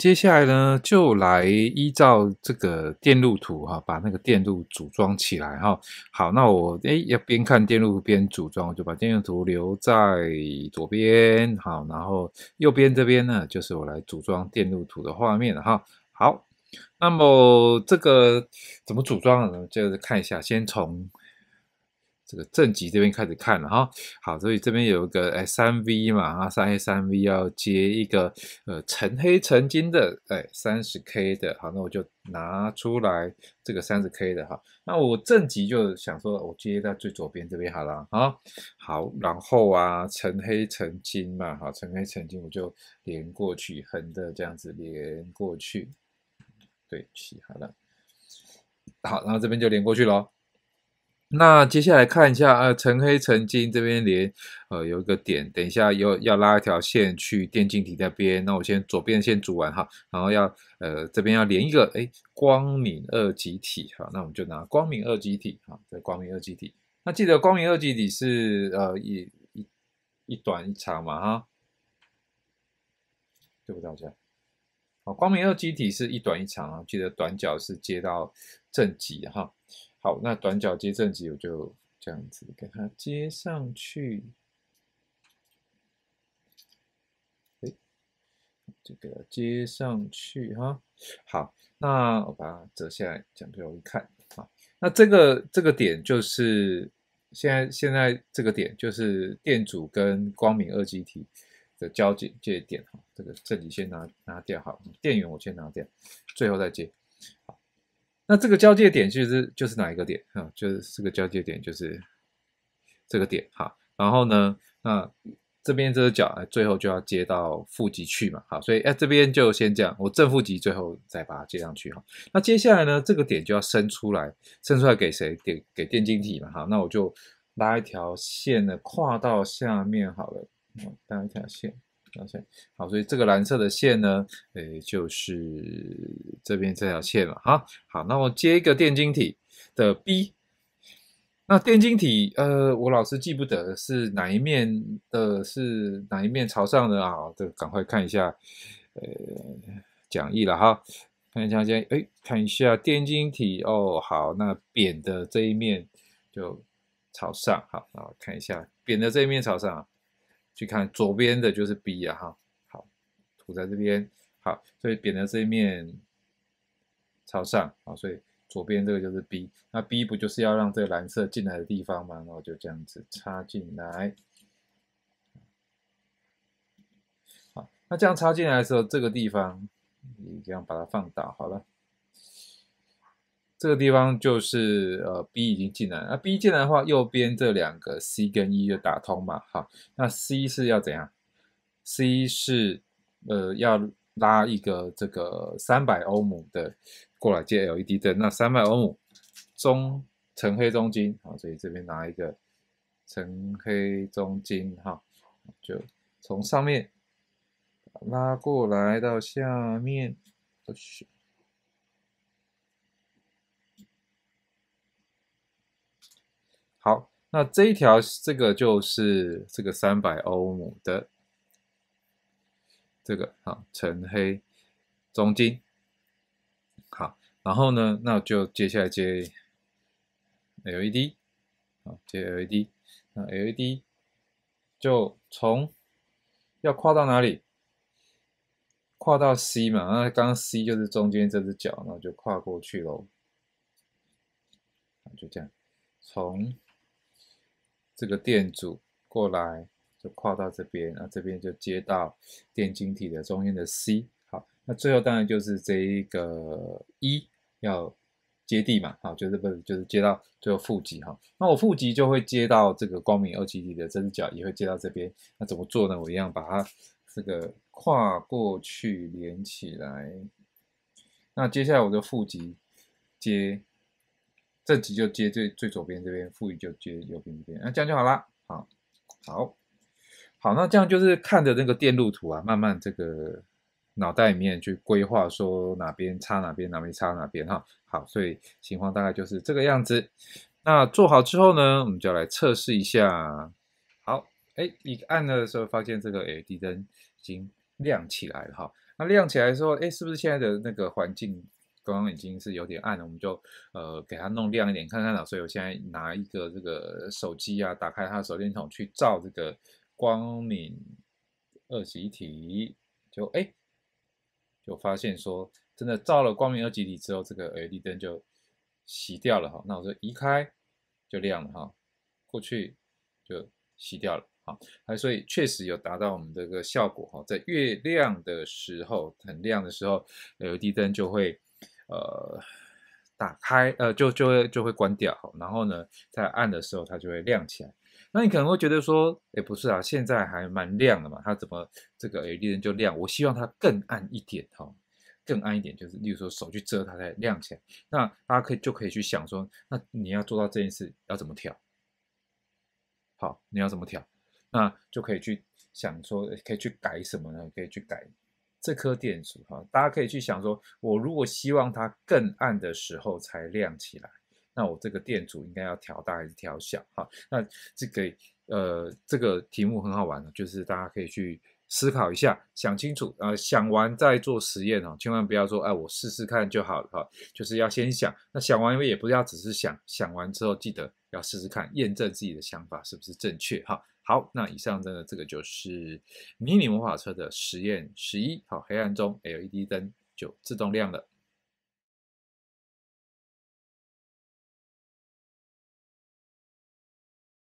接下来呢，就来依照这个电路图哈，把那个电路组装起来哈。好，那我诶要边看电路边组装，就把电路图留在左边，好，然后右边这边呢，就是我来组装电路图的画面哈。好，那么这个怎么组装呢？就是看一下，先从。这个正极这边开始看了哈，好，所以这边有一个哎三 V 嘛啊三 A 三 V 要接一个呃橙黑橙金的哎三十 K 的，好，那我就拿出来这个三十 K 的哈，那我正极就想说，我接在最左边这边好了啊，好，然后啊橙黑橙金嘛，好橙黑橙金我就连过去，横的这样子连过去，对齐好了，好，然后这边就连过去喽。那接下来看一下，呃，陈黑成金这边连，呃，有一个点，等一下又要拉一条线去电竞体那边。那我先左边线组完哈，然后要，呃，这边要连一个，哎，光敏二极体哈。那我们就拿光敏二极体哈，这光敏二极体。那记得光敏二极体是，呃，一，一，一短一长嘛哈。对不对大家，好，光敏二极体是一短一长啊，记得短角是接到正极哈。好，那短角接正极，我就这样子给它接上去。这个接上去哈。好，那我把它折下来，讲给我看啊。那这个这个点就是现在现在这个点就是电阻跟光敏二极体的交界界点哈。这个正极先拿拿掉，好，电源我先拿掉，最后再接。那这个交界点就是就是哪一个点啊？就是这个交界点，就是这个点哈。然后呢，那这边这个脚最后就要接到负极去嘛。好，所以哎，这边就先这样，我正负极最后再把它接上去哈。那接下来呢，这个点就要伸出来，伸出来给谁？给给电晶体嘛。好，那我就拉一条线呢，跨到下面好了，拉一条线。好，所以这个蓝色的线呢，诶，就是这边这条线了，哈。好，那我接一个电晶体的 B，那电晶体，呃，我老是记不得是哪一面，的，是哪一面朝上的啊？这赶快看一下，呃，讲义了哈，看一下先哎，看一下电晶体，哦，好，那扁的这一面就朝上，好，我看一下扁的这一面朝上。啊去看左边的就是 B 呀，哈，好，涂在这边，好，所以扁的这一面朝上啊，所以左边这个就是 B，那 B 不就是要让这个蓝色进来的地方吗？然后就这样子插进来，好，那这样插进来的时候，这个地方你这样把它放大好了。这个地方就是呃，B 已经进来，那 B 进来的话，右边这两个 C 跟 E 就打通嘛。好，那 C 是要怎样？C 是呃要拉一个这个三百欧姆的过来接 LED 灯。那三百欧姆中橙黑中金，好，所以这边拿一个橙黑中金，哈，就从上面拉过来到下面，我去。那这一条这个就是这个三百欧姆的，这个好橙黑中金，好，然后呢那就接下来接 L E D，好接 L E D，那 L E D 就从要跨到哪里？跨到 C 嘛，那刚刚 C 就是中间这只脚，然后就跨过去喽，就这样从。这个电阻过来就跨到这边，那这边就接到电晶体的中间的 C。好，那最后当然就是这一个一要接地嘛，好，就是不就是接到最后负极哈。那我负极就会接到这个光敏二极体的针脚，也会接到这边。那怎么做呢？我一样把它这个跨过去连起来。那接下来我的负极接。正极就接最最左边这边，负极就接右边这边，那这样就好啦。好，好，好，那这样就是看着那个电路图啊，慢慢这个脑袋里面去规划，说哪边插哪边，哪边插哪边哈。好，所以情况大概就是这个样子。那做好之后呢，我们就来测试一下。好，哎，一按的时候，发现这个 LED 灯已经亮起来了哈。那亮起来的时候，哎，是不是现在的那个环境？刚刚已经是有点暗了，我们就呃给它弄亮一点看看了。所以我现在拿一个这个手机啊，打开它的手电筒去照这个光敏二极体，就哎就发现说，真的照了光敏二极体之后，这个 LED 灯就熄掉了哈。那我说移开就亮了哈，过去就熄掉了哈。还所以确实有达到我们这个效果哈，在越亮的时候，很亮的时候，LED 灯就会。呃，打开，呃，就就会就会关掉，然后呢，在按的时候它就会亮起来。那你可能会觉得说，哎，不是啊，现在还蛮亮的嘛，它怎么这个 LED 灯就亮？我希望它更暗一点，哈，更暗一点，就是例如说手去遮它才亮起来。那大家可以就可以去想说，那你要做到这件事要怎么调？好，你要怎么调？那就可以去想说，可以去改什么呢？可以去改。这颗电阻哈，大家可以去想说，我如果希望它更暗的时候才亮起来，那我这个电阻应该要调大还是调小？哈，那这个呃，这个题目很好玩的，就是大家可以去思考一下，想清楚，呃，想完再做实验哦，千万不要说，哎，我试试看就好了，哈，就是要先想，那想完，因为也不要只是想，想完之后记得要试试看，验证自己的想法是不是正确，哈。好，那以上真的这个就是迷你魔法车的实验十一，好，黑暗中 LED 灯就自动亮了。